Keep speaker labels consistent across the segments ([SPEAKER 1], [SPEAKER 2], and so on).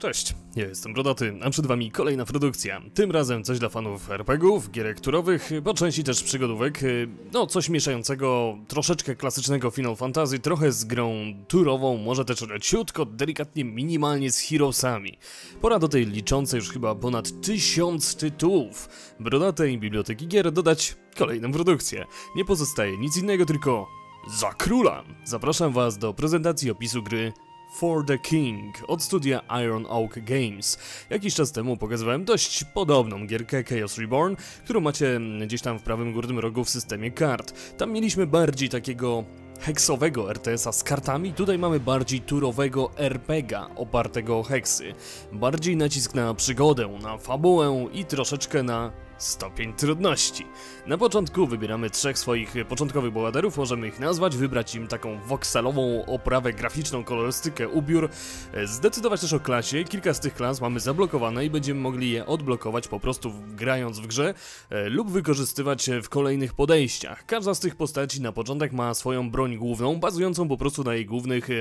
[SPEAKER 1] Cześć, ja jestem Brodaty, a przed wami kolejna produkcja. Tym razem coś dla fanów RPGów, gierek turowych, po części też przygodówek. No, coś mieszającego troszeczkę klasycznego Final Fantasy, trochę z grą turową, może też ciutko, delikatnie, minimalnie z Heroesami. Pora do tej liczącej już chyba ponad tysiąc tytułów Brodatej Biblioteki Gier dodać kolejną produkcję. Nie pozostaje nic innego, tylko za króla! Zapraszam was do prezentacji opisu gry For the King od studia Iron Oak Games. Jakiś czas temu pokazywałem dość podobną gierkę Chaos Reborn, którą macie gdzieś tam w prawym górnym rogu w systemie kart. Tam mieliśmy bardziej takiego heksowego RTS-a z kartami, tutaj mamy bardziej turowego RPGa opartego o heksy. Bardziej nacisk na przygodę, na fabułę i troszeczkę na Stopień trudności. Na początku wybieramy trzech swoich początkowych bohaterów, możemy ich nazwać, wybrać im taką woksalową oprawę graficzną, kolorystykę, ubiór, e, zdecydować też o klasie, kilka z tych klas mamy zablokowane i będziemy mogli je odblokować po prostu grając w grze e, lub wykorzystywać w kolejnych podejściach. Każda z tych postaci na początek ma swoją broń główną, bazującą po prostu na jej głównych e,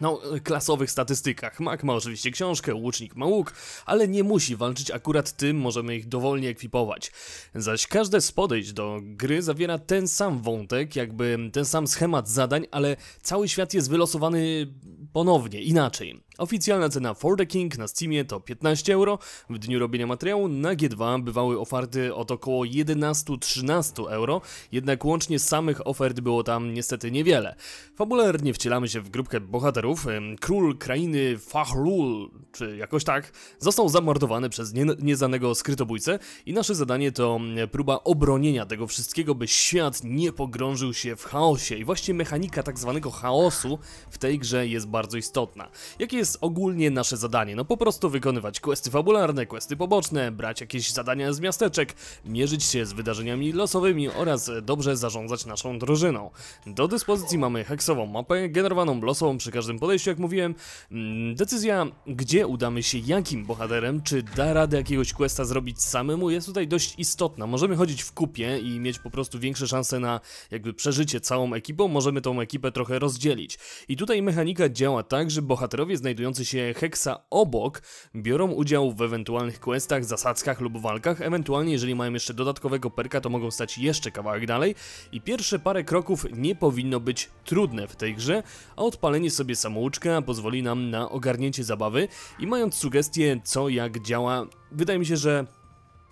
[SPEAKER 1] no, y, klasowych statystykach. Mac ma oczywiście książkę, łucznik ma łuk, ale nie musi walczyć akurat tym, możemy ich dowolnie ekwipować. Zaś każde z podejść do gry zawiera ten sam wątek, jakby ten sam schemat zadań, ale cały świat jest wylosowany ponownie, inaczej. Oficjalna cena For the King na Steamie to 15 euro. W dniu robienia materiału na G2 bywały oferty od około 11-13 euro, jednak łącznie samych ofert było tam niestety niewiele. Fabularnie wcielamy się w grupkę bohaterów. Król krainy Fahlul, czy jakoś tak, został zamordowany przez nie nieznanego skrytobójcę i nasze zadanie to próba obronienia tego wszystkiego, by świat nie pogrążył się w chaosie. I właśnie mechanika tak zwanego chaosu w tej grze jest bardzo istotna. Jakie jest jest ogólnie nasze zadanie, no po prostu wykonywać questy fabularne, questy poboczne, brać jakieś zadania z miasteczek, mierzyć się z wydarzeniami losowymi oraz dobrze zarządzać naszą drużyną. Do dyspozycji mamy heksową mapę, generowaną losową przy każdym podejściu, jak mówiłem. Mm, decyzja, gdzie udamy się, jakim bohaterem, czy da radę jakiegoś questa zrobić samemu, jest tutaj dość istotna. Możemy chodzić w kupie i mieć po prostu większe szanse na jakby przeżycie całą ekipą, możemy tą ekipę trochę rozdzielić. I tutaj mechanika działa tak, że bohaterowie znajdują znajdujący się Heksa obok biorą udział w ewentualnych questach, zasadzkach lub walkach, ewentualnie jeżeli mają jeszcze dodatkowego perka, to mogą stać jeszcze kawałek dalej i pierwsze parę kroków nie powinno być trudne w tej grze, a odpalenie sobie samouczka pozwoli nam na ogarnięcie zabawy i mając sugestie co jak działa, wydaje mi się, że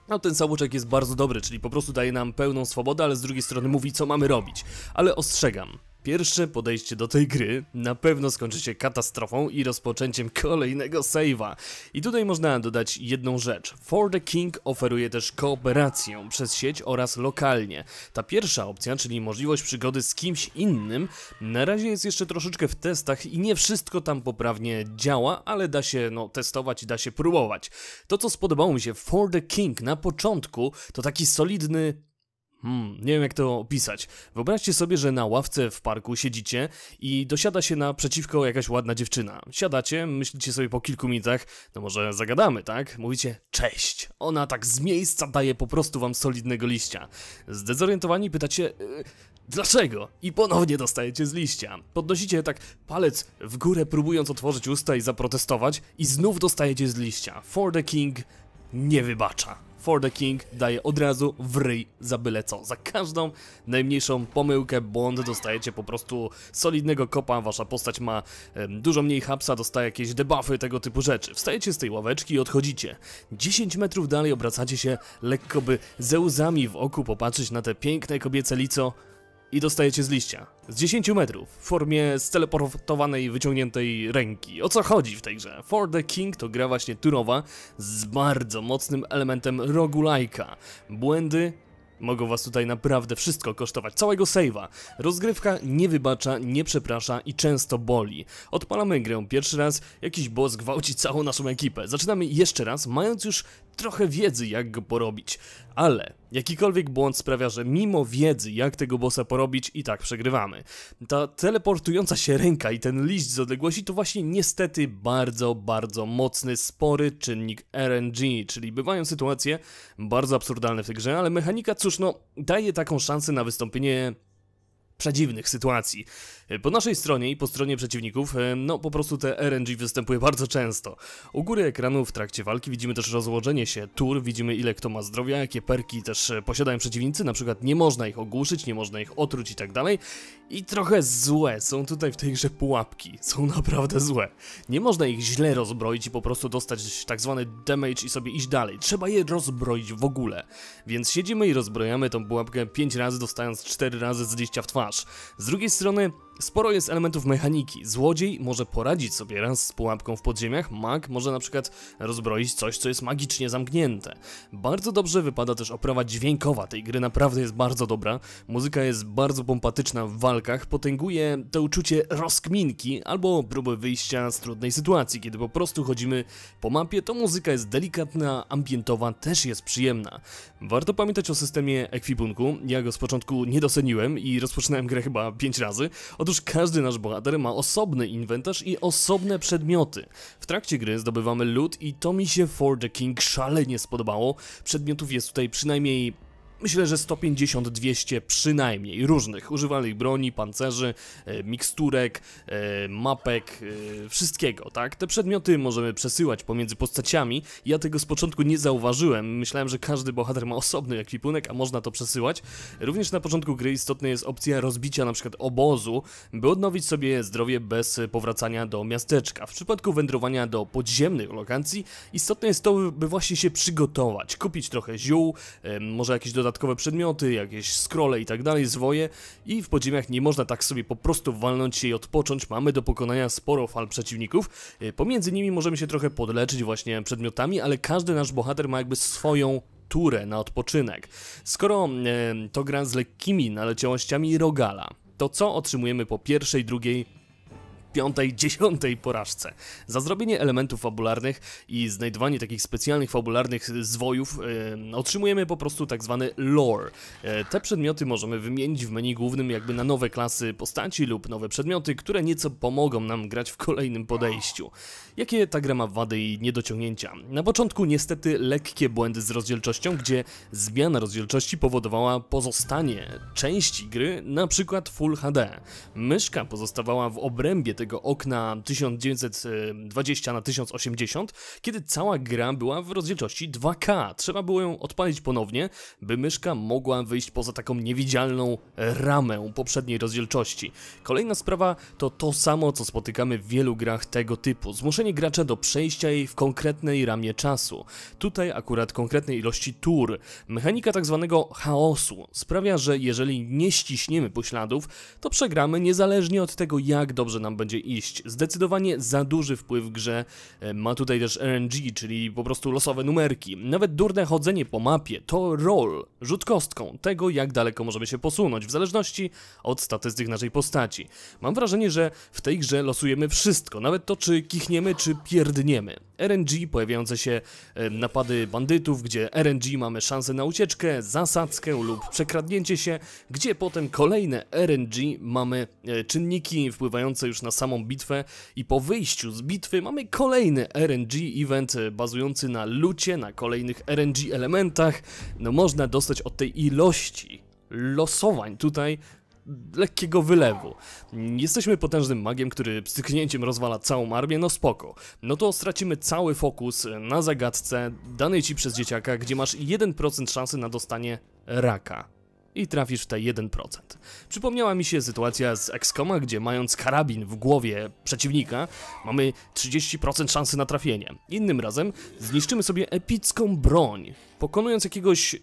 [SPEAKER 1] no ten samouczek jest bardzo dobry, czyli po prostu daje nam pełną swobodę, ale z drugiej strony mówi co mamy robić. Ale ostrzegam, Pierwsze podejście do tej gry na pewno skończy się katastrofą i rozpoczęciem kolejnego save'a. I tutaj można dodać jedną rzecz. For the King oferuje też kooperację przez sieć oraz lokalnie. Ta pierwsza opcja, czyli możliwość przygody z kimś innym, na razie jest jeszcze troszeczkę w testach i nie wszystko tam poprawnie działa, ale da się no, testować i da się próbować. To co spodobało mi się For the King na początku to taki solidny Hmm, nie wiem jak to opisać. Wyobraźcie sobie, że na ławce w parku siedzicie i dosiada się naprzeciwko jakaś ładna dziewczyna. Siadacie, myślicie sobie po kilku minutach, no może zagadamy, tak? Mówicie cześć. Ona tak z miejsca daje po prostu wam solidnego liścia. Zdezorientowani pytacie yy, dlaczego? I ponownie dostajecie z liścia. Podnosicie tak palec w górę próbując otworzyć usta i zaprotestować i znów dostajecie z liścia. For the king nie wybacza for the King daje od razu w ryj za byle co. Za każdą najmniejszą pomyłkę, błąd dostajecie po prostu solidnego kopa, wasza postać ma em, dużo mniej hapsa, dostaje jakieś debuffy, tego typu rzeczy. Wstajecie z tej ławeczki i odchodzicie. 10 metrów dalej obracacie się lekko by ze łzami w oku popatrzeć na te piękne kobiece lico i dostajecie z liścia. Z 10 metrów, w formie steleportowanej, wyciągniętej ręki. O co chodzi w tej grze? For the King to gra właśnie turowa z bardzo mocnym elementem rogulajka. Błędy Mogą was tutaj naprawdę wszystko kosztować, całego save'a. Rozgrywka nie wybacza, nie przeprasza i często boli. Odpalamy grę pierwszy raz, jakiś boss gwałci całą naszą ekipę. Zaczynamy jeszcze raz, mając już trochę wiedzy, jak go porobić. Ale jakikolwiek błąd sprawia, że mimo wiedzy, jak tego bossa porobić, i tak przegrywamy. Ta teleportująca się ręka i ten liść z odległości to właśnie niestety bardzo, bardzo mocny, spory czynnik RNG, czyli bywają sytuacje bardzo absurdalne w tej grze, ale mechanika, cóż no, daje taką szansę na wystąpienie przedziwnych sytuacji. E, po naszej stronie i po stronie przeciwników, e, no po prostu te RNG występuje bardzo często. U góry ekranu w trakcie walki widzimy też rozłożenie się tur, widzimy ile kto ma zdrowia, jakie perki też e, posiadają przeciwnicy, na przykład nie można ich ogłuszyć, nie można ich otruć i tak dalej. I trochę złe są tutaj w tej grze pułapki, są naprawdę złe. Nie można ich źle rozbroić i po prostu dostać tak zwany damage i sobie iść dalej. Trzeba je rozbroić w ogóle. Więc siedzimy i rozbrojamy tą pułapkę 5 razy, dostając 4 razy z liścia w twarz. Z drugiej strony Sporo jest elementów mechaniki. Złodziej może poradzić sobie raz z pułapką w podziemiach, mag może na przykład rozbroić coś, co jest magicznie zamknięte. Bardzo dobrze wypada też oprawa dźwiękowa tej gry, naprawdę jest bardzo dobra. Muzyka jest bardzo pompatyczna w walkach, potęguje to uczucie rozkminki albo próby wyjścia z trudnej sytuacji. Kiedy po prostu chodzimy po mapie, to muzyka jest delikatna, ambientowa, też jest przyjemna. Warto pamiętać o systemie ekwipunku. Ja go z początku nie doceniłem i rozpoczynałem grę chyba 5 razy. Otóż każdy nasz bohater ma osobny inwentarz i osobne przedmioty. W trakcie gry zdobywamy loot i to mi się For the King szalenie spodobało. Przedmiotów jest tutaj przynajmniej Myślę, że 150-200 przynajmniej różnych używanych broni, pancerzy, e, miksturek, e, mapek, e, wszystkiego, tak? Te przedmioty możemy przesyłać pomiędzy postaciami. Ja tego z początku nie zauważyłem. Myślałem, że każdy bohater ma osobny ekwipunek, a można to przesyłać. Również na początku gry istotna jest opcja rozbicia na przykład obozu, by odnowić sobie zdrowie bez powracania do miasteczka. W przypadku wędrowania do podziemnych lokacji istotne jest to, by właśnie się przygotować, kupić trochę ziół, może jakieś dodatkowe dodatkowe przedmioty, jakieś scrolle i tak dalej, zwoje i w podziemiach nie można tak sobie po prostu walnąć się i odpocząć, mamy do pokonania sporo fal przeciwników, y, pomiędzy nimi możemy się trochę podleczyć właśnie przedmiotami, ale każdy nasz bohater ma jakby swoją turę na odpoczynek. Skoro e, to gra z lekkimi naleciałościami Rogala, to co otrzymujemy po pierwszej, drugiej piątej, dziesiątej porażce. Za zrobienie elementów fabularnych i znajdowanie takich specjalnych fabularnych zwojów e, otrzymujemy po prostu tak zwany lore. E, te przedmioty możemy wymienić w menu głównym jakby na nowe klasy postaci lub nowe przedmioty, które nieco pomogą nam grać w kolejnym podejściu. Jakie ta gra ma wady i niedociągnięcia? Na początku niestety lekkie błędy z rozdzielczością, gdzie zmiana rozdzielczości powodowała pozostanie części gry, na przykład Full HD. Myszka pozostawała w obrębie tego tego okna 1920 na 1080, kiedy cała gra była w rozdzielczości 2K. Trzeba było ją odpalić ponownie, by myszka mogła wyjść poza taką niewidzialną ramę poprzedniej rozdzielczości. Kolejna sprawa to to samo, co spotykamy w wielu grach tego typu. Zmuszenie gracza do przejścia jej w konkretnej ramie czasu. Tutaj akurat konkretnej ilości tur. Mechanika tak zwanego chaosu sprawia, że jeżeli nie ściśniemy pośladów, to przegramy niezależnie od tego, jak dobrze nam będzie będzie iść. Zdecydowanie za duży wpływ w grze e, ma tutaj też RNG, czyli po prostu losowe numerki. Nawet durne chodzenie po mapie to roll, rzut kostką, tego jak daleko możemy się posunąć, w zależności od statystyk naszej postaci. Mam wrażenie, że w tej grze losujemy wszystko, nawet to czy kichniemy, czy pierdniemy. RNG, pojawiające się e, napady bandytów, gdzie RNG mamy szansę na ucieczkę, zasadzkę lub przekradnięcie się, gdzie potem kolejne RNG mamy e, czynniki wpływające już na sam samą bitwę i po wyjściu z bitwy mamy kolejny RNG event e, bazujący na lucie, na kolejnych RNG elementach. No można dostać od tej ilości losowań tutaj lekkiego wylewu. Jesteśmy potężnym magiem, który styknięciem rozwala całą armię, no spoko. No to stracimy cały fokus e, na zagadce danej ci przez dzieciaka, gdzie masz 1% szansy na dostanie raka i trafisz w te 1%. Przypomniała mi się sytuacja z XCOMa, gdzie mając karabin w głowie przeciwnika, mamy 30% szansy na trafienie. Innym razem zniszczymy sobie epicką broń, pokonując jakiegoś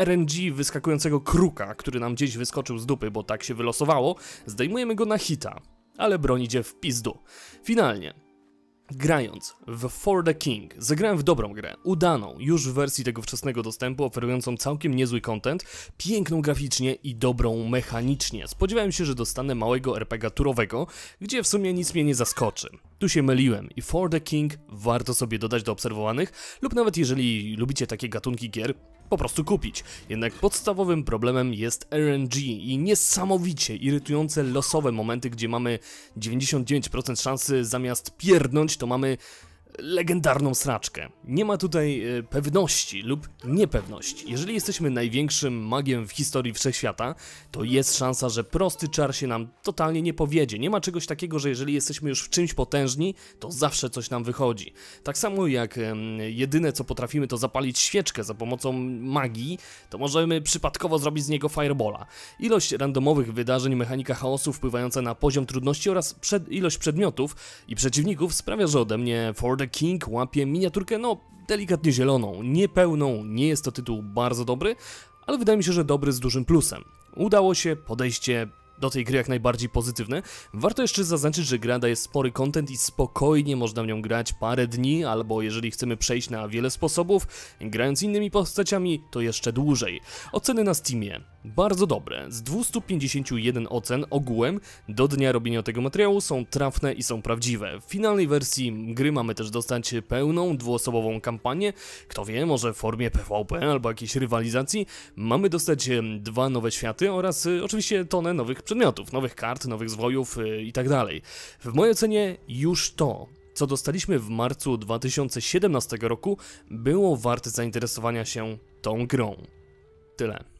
[SPEAKER 1] RNG wyskakującego kruka, który nam gdzieś wyskoczył z dupy, bo tak się wylosowało, zdejmujemy go na hita, ale broń idzie w pizdu. Finalnie, Grając w For the King, zagrałem w dobrą grę, udaną, już w wersji tego wczesnego dostępu, oferującą całkiem niezły content, piękną graficznie i dobrą mechanicznie. Spodziewałem się, że dostanę małego RPG turowego, gdzie w sumie nic mnie nie zaskoczy. Tu się myliłem i For the King warto sobie dodać do obserwowanych, lub nawet jeżeli lubicie takie gatunki gier, po prostu kupić. Jednak podstawowym problemem jest RNG i niesamowicie irytujące losowe momenty, gdzie mamy 99% szansy zamiast pierdnąć, to mamy legendarną sraczkę. Nie ma tutaj e, pewności lub niepewności. Jeżeli jesteśmy największym magiem w historii wszechświata, to jest szansa, że prosty czar się nam totalnie nie powiedzie. Nie ma czegoś takiego, że jeżeli jesteśmy już w czymś potężni, to zawsze coś nam wychodzi. Tak samo jak jedyne co potrafimy to zapalić świeczkę za pomocą magii, to możemy przypadkowo zrobić z niego firebola. Ilość randomowych wydarzeń mechanika chaosu wpływająca na poziom trudności oraz przed, ilość przedmiotów i przeciwników sprawia, że ode mnie Fordek King łapie miniaturkę, no delikatnie zieloną, niepełną, nie jest to tytuł bardzo dobry, ale wydaje mi się, że dobry z dużym plusem. Udało się, podejście do tej gry jak najbardziej pozytywne. Warto jeszcze zaznaczyć, że gra daje spory content i spokojnie można w nią grać parę dni, albo jeżeli chcemy przejść na wiele sposobów, grając innymi postaciami, to jeszcze dłużej. Oceny na Steamie. Bardzo dobre. Z 251 ocen ogółem do dnia robienia tego materiału są trafne i są prawdziwe. W finalnej wersji gry mamy też dostać pełną, dwuosobową kampanię. Kto wie, może w formie PvP albo jakiejś rywalizacji. Mamy dostać dwa nowe światy oraz y, oczywiście tonę nowych przedmiotów, nowych kart, nowych zwojów y, itd. Tak w mojej ocenie już to, co dostaliśmy w marcu 2017 roku, było warte zainteresowania się tą grą. Tyle.